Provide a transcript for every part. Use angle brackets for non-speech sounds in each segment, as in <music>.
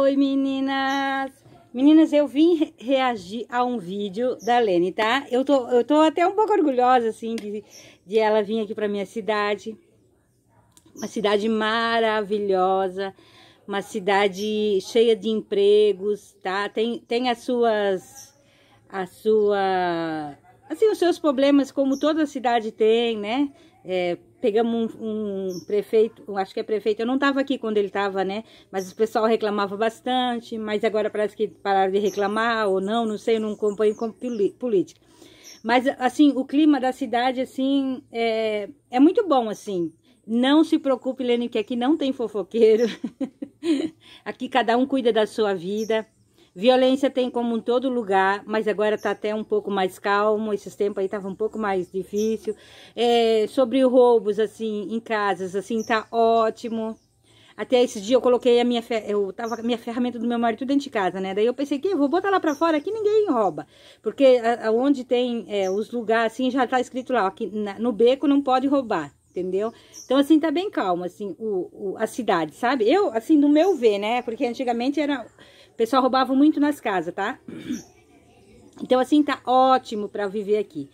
Oi, meninas! Meninas, eu vim reagir a um vídeo da Lene, tá? Eu tô, eu tô até um pouco orgulhosa, assim, de, de ela vir aqui pra minha cidade. Uma cidade maravilhosa, uma cidade cheia de empregos, tá? Tem, tem as suas... A sua... Assim, os seus problemas, como toda cidade tem, né? É, pegamos um, um prefeito, acho que é prefeito, eu não estava aqui quando ele estava, né? Mas o pessoal reclamava bastante, mas agora parece que pararam de reclamar ou não, não sei, eu não acompanho como política. Mas, assim, o clima da cidade, assim, é, é muito bom, assim. Não se preocupe, Lênin, que aqui não tem fofoqueiro. <laughs> aqui cada um cuida da sua vida. Violência tem como em todo lugar, mas agora está até um pouco mais calmo. Esses tempos aí estava um pouco mais difícil. É, sobre roubos, assim, em casas, assim, tá ótimo. Até esse dia eu coloquei a minha, eu tava, a minha ferramenta do meu marido dentro de casa, né? Daí eu pensei que eu vou botar lá pra fora, aqui ninguém rouba. Porque a, a onde tem é, os lugares, assim, já tá escrito lá, ó, que na, no beco não pode roubar, entendeu? Então, assim, tá bem calmo, assim, o, o, a cidade, sabe? Eu, assim, no meu ver, né? Porque antigamente era pessoal roubava muito nas casas, tá? Então, assim, tá ótimo pra viver aqui.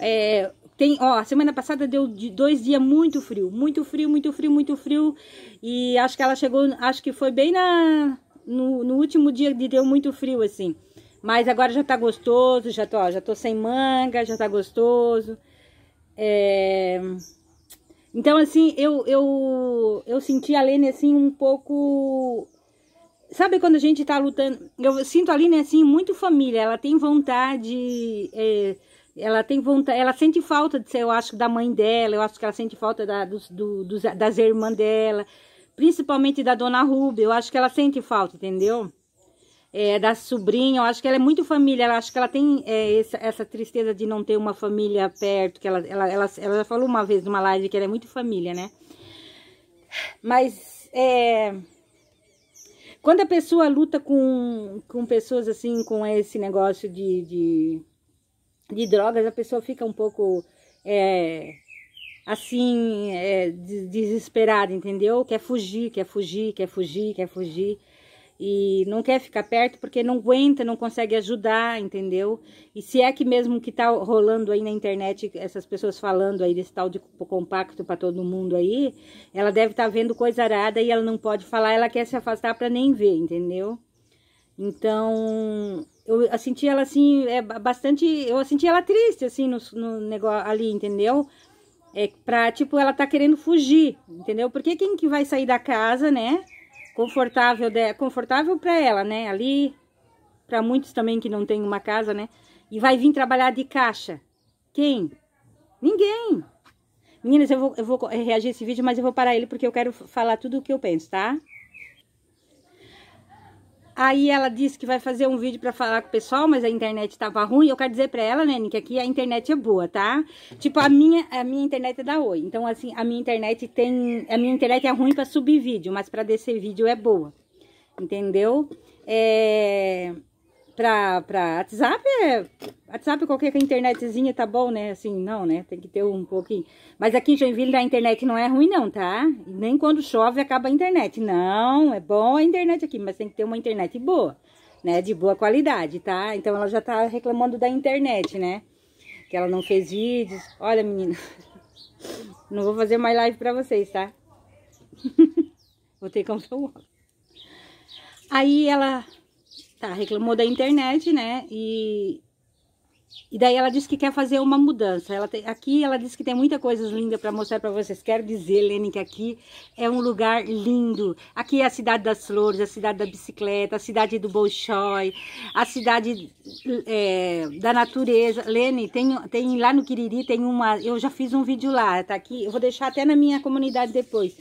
É, tem, ó, semana passada deu de dois dias muito frio, muito frio, muito frio, muito frio. E acho que ela chegou, acho que foi bem na, no, no último dia que deu muito frio, assim. Mas agora já tá gostoso, já tô, ó, já tô sem manga, já tá gostoso. É... Então, assim, eu, eu, eu senti a Lene, assim, um pouco Sabe quando a gente tá lutando? Eu sinto ali né assim, muito família. Ela tem vontade. É, ela tem vontade. Ela sente falta de ser, eu acho, da mãe dela. Eu acho que ela sente falta da, dos, do, dos, das irmãs dela. Principalmente da dona Ruby. Eu acho que ela sente falta, entendeu? É, da sobrinha, eu acho que ela é muito família, ela acho que ela tem é, essa, essa, tristeza de não ter uma família perto, que ela, ela, ela, ela já falou uma vez numa live que ela é muito família, né? Mas é, quando a pessoa luta com, com pessoas assim, com esse negócio de, de, de drogas, a pessoa fica um pouco é, assim, é, desesperada, entendeu? Quer fugir, quer fugir, quer fugir, quer fugir e não quer ficar perto porque não aguenta, não consegue ajudar, entendeu? E se é que mesmo que tá rolando aí na internet, essas pessoas falando aí desse tal de compacto para todo mundo aí, ela deve estar tá vendo coisa arada e ela não pode falar, ela quer se afastar para nem ver, entendeu? Então, eu senti ela assim, é bastante, eu senti ela triste assim no, no negócio ali, entendeu? É pra, tipo, ela tá querendo fugir, entendeu? Porque quem que vai sair da casa, né? confortável, de, confortável para ela, né? Ali, para muitos também que não tem uma casa, né? E vai vir trabalhar de caixa. Quem? Ninguém. Meninas, eu vou, eu vou reagir esse vídeo, mas eu vou parar ele porque eu quero falar tudo o que eu penso, tá? Aí ela disse que vai fazer um vídeo para falar com o pessoal, mas a internet tava ruim. Eu quero dizer para ela, Nene, que aqui a internet é boa, tá? Tipo, a minha, a minha internet é da Oi. Então, assim, a minha internet tem... A minha internet é ruim para subir vídeo, mas para descer vídeo é boa. Entendeu? É pra, pra WhatsApp é. WhatsApp qualquer internetzinha tá bom, né? Assim, não, né? Tem que ter um pouquinho. Mas aqui em Joinville a internet não é ruim, não, tá? Nem quando chove acaba a internet. Não, é bom a internet aqui, mas tem que ter uma internet boa, né? De boa qualidade, tá? Então ela já tá reclamando da internet, né? Que ela não fez vídeos. Olha, menina. <laughs> Não vou fazer mais live pra vocês, tá? <laughs> Vou ter que comprar o óculos. Aí ela Tá, reclamou da internet, né? E, e daí ela disse que quer fazer uma mudança. Ela tem, aqui ela disse que tem muita coisa linda para mostrar para vocês. Quero dizer, Lene, que aqui é um lugar lindo. Aqui é a cidade das flores, a cidade da bicicleta, a cidade do Bolshoi, a cidade é, da natureza. Lene, tem, tem lá no Quiriri, tem uma... Eu já fiz um vídeo lá, tá aqui. Eu vou deixar até na minha comunidade depois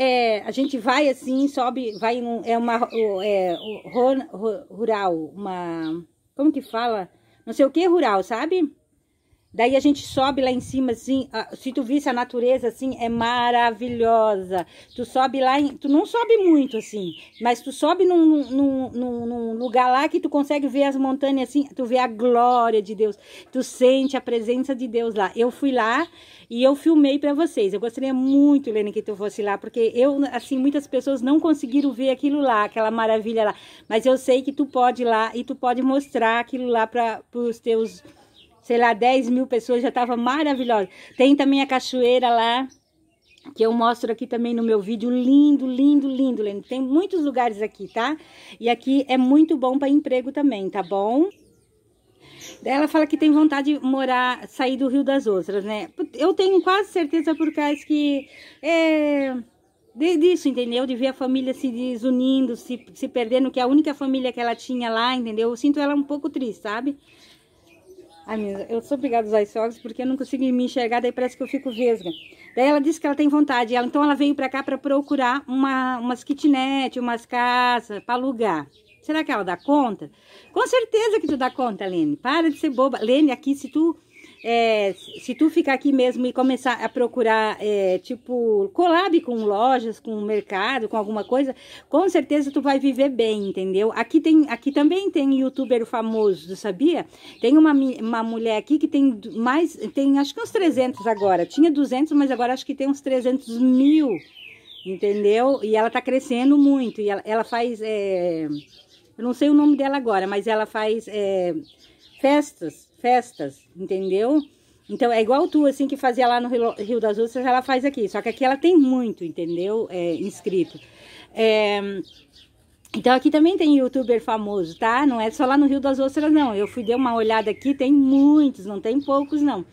é, a gente vai assim, sobe, vai num, é uma é, rural, uma como que fala, não sei o que rural, sabe? Daí a gente sobe lá em cima, assim, se tu visse a natureza, assim, é maravilhosa. Tu sobe lá, em, tu não sobe muito, assim, mas tu sobe num, num, num, num, lugar lá que tu consegue ver as montanhas, assim, tu vê a glória de Deus, tu sente a presença de Deus lá. Eu fui lá e eu filmei para vocês. Eu gostaria muito, Lene, que tu fosse lá, porque eu, assim, muitas pessoas não conseguiram ver aquilo lá, aquela maravilha lá. Mas eu sei que tu pode ir lá e tu pode mostrar aquilo lá para os teus sei lá, 10 mil pessoas, já estava maravilhosa. Tem também a cachoeira lá, que eu mostro aqui também no meu vídeo, lindo, lindo, lindo, lindo. Tem muitos lugares aqui, tá? E aqui é muito bom para emprego também, tá bom? Daí ela fala que tem vontade de morar, sair do Rio das Ostras, né? Eu tenho quase certeza por causa que é disso, entendeu? De ver a família se desunindo, se, se perdendo, que é a única família que ela tinha lá, entendeu? Eu sinto ela um pouco triste, sabe? minha, eu sou obrigada a usar esse óculos porque eu não consigo me enxergar, daí parece que eu fico vesga. Daí ela disse que ela tem vontade, ela, então ela veio pra cá pra procurar uma, umas kitnet, umas casas pra alugar. Será que ela dá conta? Com certeza que tu dá conta, Lene. Para de ser boba. Lene, aqui, se tu é, se tu ficar aqui mesmo e começar a procurar, é, tipo, collab com lojas, com mercado, com alguma coisa, com certeza tu vai viver bem, entendeu? Aqui, tem, aqui também tem youtuber famoso, sabia? Tem uma, uma mulher aqui que tem mais, tem acho que uns 300 agora. Tinha 200, mas agora acho que tem uns 300 mil, entendeu? E ela tá crescendo muito. E ela, ela faz, é, eu não sei o nome dela agora, mas ela faz é, festas festas, entendeu? Então é igual tu, assim, que fazia lá no Rio, Rio das Ostras, ela faz aqui. Só que aqui ela tem muito, entendeu? É, inscrito. É, então aqui também tem youtuber famoso, tá? Não é só lá no Rio das Ostras, não. Eu fui dar uma olhada aqui, tem muitos, não tem poucos, não.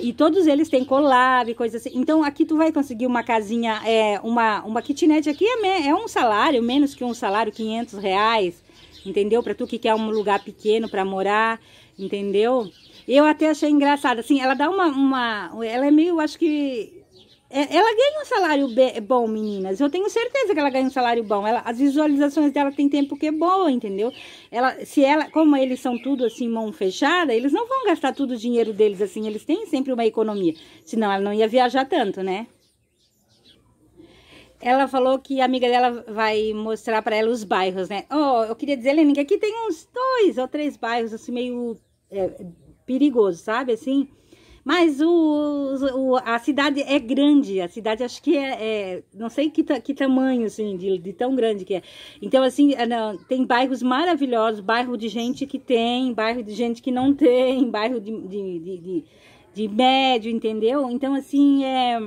E todos eles têm collab, coisa assim. Então aqui tu vai conseguir uma casinha, é, uma, uma kitnet aqui é, é um salário, menos que um salário, 500 reais entendeu? Para tu que quer um lugar pequeno para morar, entendeu? Eu até achei engraçado, assim, ela dá uma, uma ela é meio, acho que é, ela ganha um salário bom, meninas. Eu tenho certeza que ela ganha um salário bom. Ela, as visualizações dela tem tempo que é boa, entendeu? Ela, se ela, como eles são tudo assim, mão fechada, eles não vão gastar todo o dinheiro deles assim. Eles têm sempre uma economia. Senão ela não ia viajar tanto, né? ela falou que a amiga dela vai mostrar para ela os bairros, né? oh, eu queria dizer, Lenin, que aqui tem uns dois ou três bairros, assim, meio é, perigoso, sabe? Assim, mas o, o, a cidade é grande, a cidade acho que é, é não sei que, que tamanho, assim, de, de, tão grande que é. Então, assim, é, não, tem bairros maravilhosos, bairro de gente que tem, bairro de gente que não tem, bairro de, de, de, de médio, entendeu? Então, assim, é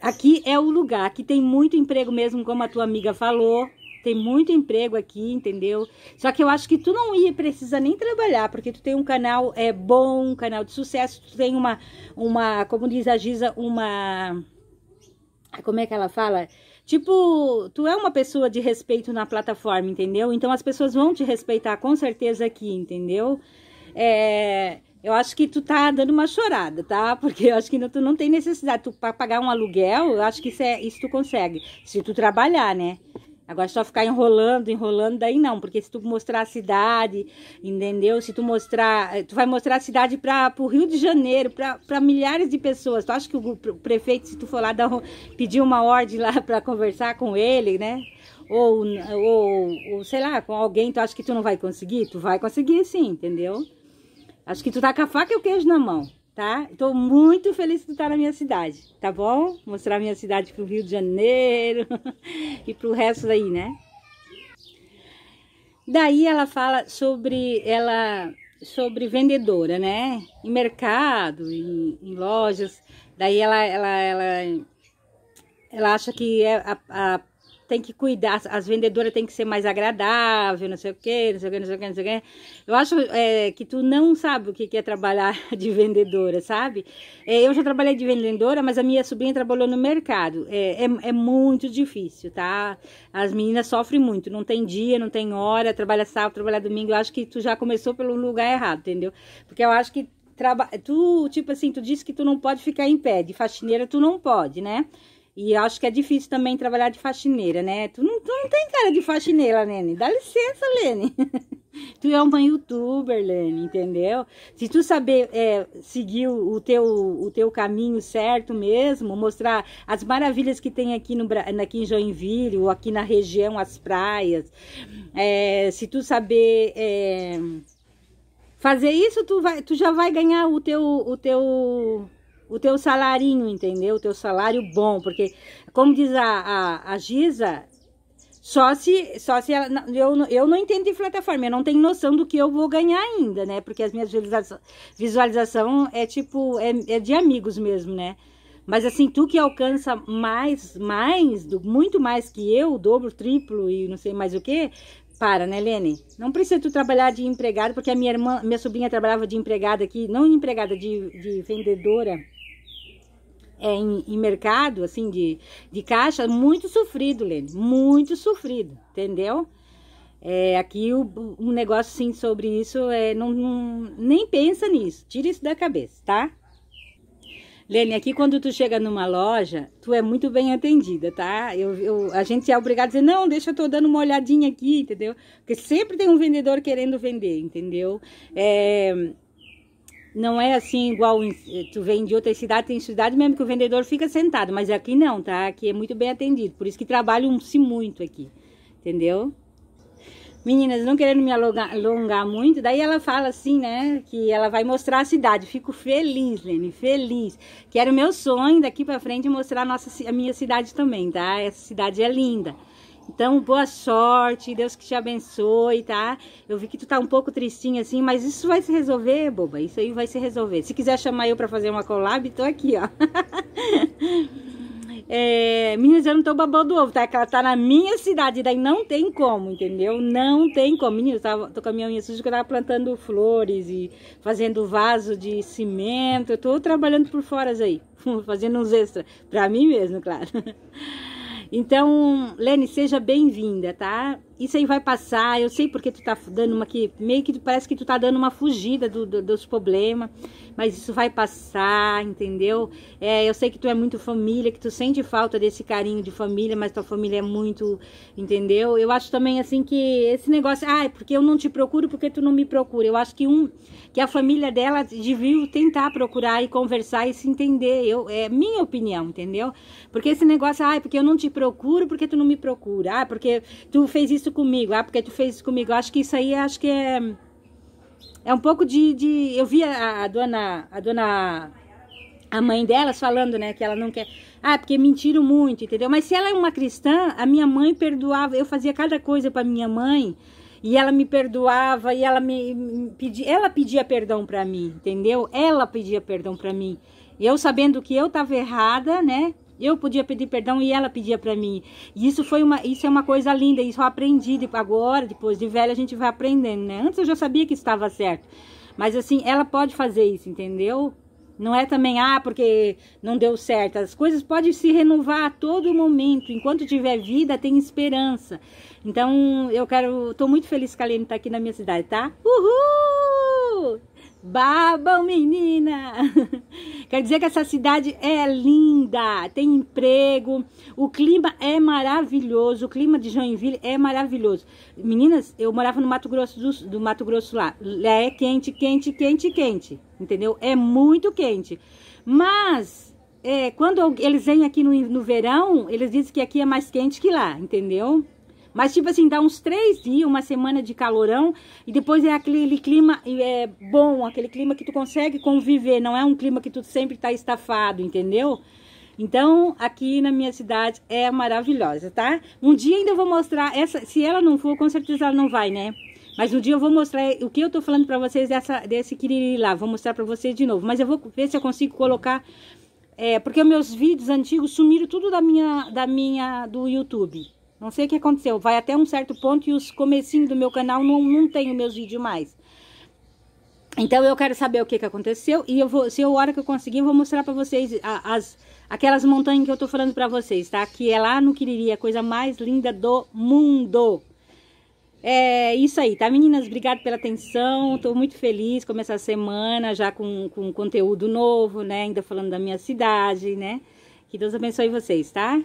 aqui é o lugar que tem muito emprego mesmo, como a tua amiga falou. Tem muito emprego aqui, entendeu? Só que eu acho que tu não ia precisar nem trabalhar, porque tu tem um canal é bom, um canal de sucesso, tu tem uma, uma como diz a Giza, uma... Como é que ela fala? Tipo, tu é uma pessoa de respeito na plataforma, entendeu? Então as pessoas vão te respeitar com certeza aqui, entendeu? É... Eu acho que tu tá dando uma chorada, tá? Porque eu acho que não, tu não tem necessidade. Tu, pra pagar um aluguel, eu acho que isso, é, isso tu consegue. Se tu trabalhar, né? Agora só ficar enrolando, enrolando, daí não, porque se tu mostrar a cidade, entendeu? Se tu mostrar, tu vai mostrar a cidade para o Rio de Janeiro, para milhares de pessoas. Tu acha que o prefeito, se tu for lá dar, pedir uma ordem lá para conversar com ele, né? Ou, ou, ou, sei lá, com alguém, tu acha que tu não vai conseguir? Tu vai conseguir sim, entendeu? Acho que tu tá com a faca e o queijo na mão, tá? Tô muito feliz que tu tá na minha cidade, tá bom? Mostrar a minha cidade pro Rio de Janeiro <laughs> e pro resto daí, né? Daí ela fala sobre ela sobre vendedora, né? Em mercado, em, em lojas. Daí ela, ela, ela, ela acha que é a, a tem que cuidar, as vendedoras têm que ser mais agradável, não sei o quê, não sei o quê, não sei o quê, não sei o quê. Eu acho é, que tu não sabe o que é trabalhar <laughs> de vendedora, sabe? É, eu já trabalhei de vendedora, mas a minha sobrinha trabalhou no mercado. É, é, é, muito difícil, tá? As meninas sofrem muito, não tem dia, não tem hora, trabalha sábado, trabalha domingo. Eu acho que tu já começou pelo lugar errado, entendeu? Porque eu acho que traba... tu, tipo assim, tu disse que tu não pode ficar em pé, de faxineira tu não pode, né? E acho que é difícil também trabalhar de faxineira, né? Tu não, tu não tem cara de faxineira, Lene. Dá licença, Lene. <laughs> tu é uma youtuber, Lene, entendeu? Se tu saber é, seguir o teu, o teu caminho certo mesmo, mostrar as maravilhas que tem aqui, no, aqui em Joinville, ou aqui na região, as praias. É, se tu saber... É, fazer isso, tu, vai, tu já vai ganhar o teu... O teu o teu salarinho, entendeu? O teu salário bom, porque, como diz a, a, a Giza, só se, só se ela, eu, eu não entendo de plataforma, eu não tenho noção do que eu vou ganhar ainda, né? Porque as minhas visualizações visualização é tipo, é, é de amigos mesmo, né? Mas assim, tu que alcança mais, mais, muito mais que eu, dobro, triplo e não sei mais o que, para, né, Lene? Não precisa tu trabalhar de empregada, porque a minha irmã, minha sobrinha trabalhava de empregada aqui, não empregada, de, de vendedora é, em, em, mercado, assim, de, de caixa, muito sofrido, Lene, muito sofrido, entendeu? É, aqui o, negócio, sim, sobre isso, é, não, não, nem pensa nisso, tira isso da cabeça, tá? Lene, aqui quando tu chega numa loja, tu é muito bem atendida, tá? Eu, eu, a gente é obrigado a dizer, não, deixa eu tô dando uma olhadinha aqui, entendeu? Porque sempre tem um vendedor querendo vender, entendeu? É, não é assim igual eh, tu vem de outra cidade, tem cidade mesmo que o vendedor fica sentado, mas aqui não, tá? Aqui é muito bem atendido, por isso que trabalham-se muito aqui, entendeu? Meninas, não querendo me alongar, alongar muito, daí ela fala assim, né, que ela vai mostrar a cidade. Fico feliz, Lene, feliz. Que era o meu sonho daqui para frente mostrar a, nossa, a minha cidade também, tá? Essa cidade é linda. Então, boa sorte, Deus que te abençoe, tá? Eu vi que tu tá um pouco tristinha assim, mas isso vai se resolver, boba. Isso aí vai se resolver. Se quiser chamar eu para fazer uma collab, tô aqui, ó. <laughs> É, meninas, eu não tô babando ovo, tá? É que ela tá na minha cidade, daí não tem como, entendeu? Não tem como. Meninas, eu tô com a minha unha suja, que eu tava plantando flores e fazendo vaso de cimento. Eu tô trabalhando por fora aí, <laughs> fazendo uns extras. Pra mim mesmo, claro. Então, Lene, seja bem-vinda, tá? isso aí vai passar, eu sei porque tu tá dando uma que meio que parece que tu tá dando uma fugida do, do, dos problemas, mas isso vai passar, entendeu? É, eu sei que tu é muito família, que tu sente falta desse carinho de família, mas tua família é muito, entendeu? Eu acho também assim que esse negócio, ah, é porque eu não te procuro, porque tu não me procura. Eu acho que um que a família dela devia tentar procurar e conversar e se entender. Eu é minha opinião, entendeu? Porque esse negócio, ah, é porque eu não te procuro, porque tu não me procura. Ah, porque tu fez isso isso comigo, ah, porque tu fez isso comigo. Eu acho que isso aí, acho que é... É um pouco de... de eu vi a, a dona... A dona... A mãe delas falando, né, que ela não quer... Ah, porque mentiram muito, entendeu? Mas se ela é uma cristã, a minha mãe perdoava. Eu fazia cada coisa para minha mãe e ela me perdoava e ela me pedia, ela pedia perdão para mim, entendeu? Ela pedia perdão para mim. Eu sabendo que eu estava errada, né? Eu podia pedir perdão e ela pedia para mim. E isso foi uma, isso é uma coisa linda, isso eu aprendi agora, depois de velha a gente vai aprendendo, né? Antes eu já sabia que estava certo. Mas assim, ela pode fazer isso, entendeu? Não é também, ah, porque não deu certo. As coisas podem se renovar a todo momento. Enquanto tiver vida, tem esperança. Então, eu quero. Tô muito feliz que a Aline tá aqui na minha cidade, tá? Uhul! Babam, menina! <laughs> Quer dizer que essa cidade é linda, tem emprego, o clima é maravilhoso, o clima de Joinville é maravilhoso. Meninas, eu morava no Mato Grosso do, do Mato Grosso lá. É quente, quente, quente, quente. Entendeu? É muito quente. Mas é, quando eles vêm aqui no, no verão, eles dizem que aqui é mais quente que lá, entendeu? Mas, tipo assim, dá uns três dias, uma semana de calorão, e depois é aquele clima é, bom, aquele clima que tu consegue conviver, não é um clima que tu sempre tá estafado, entendeu? Então, aqui na minha cidade é maravilhosa, tá? Um dia ainda eu vou mostrar, essa, se ela não for, com certeza ela não vai, né? Mas um dia eu vou mostrar o que eu tô falando pra vocês dessa, desse quiriri lá, vou mostrar pra vocês de novo. Mas eu vou ver se eu consigo colocar é, porque meus vídeos antigos sumiram tudo da minha, da minha, do YouTube. Não sei o que aconteceu. Vai até um certo ponto e os comecinhos do meu canal não, não tem os meus vídeos mais. Então, eu quero saber o que, que aconteceu e eu vou, se eu, a hora que eu conseguir, eu vou mostrar pra vocês a, as, aquelas montanhas que eu tô falando pra vocês, tá? Que é lá no Quiriri, a coisa mais linda do mundo. É isso aí, tá, meninas? Obrigado pela atenção, tô muito feliz começar a semana já com, com conteúdo novo, né? Ainda falando da minha cidade, né? Que Deus abençoe vocês, tá?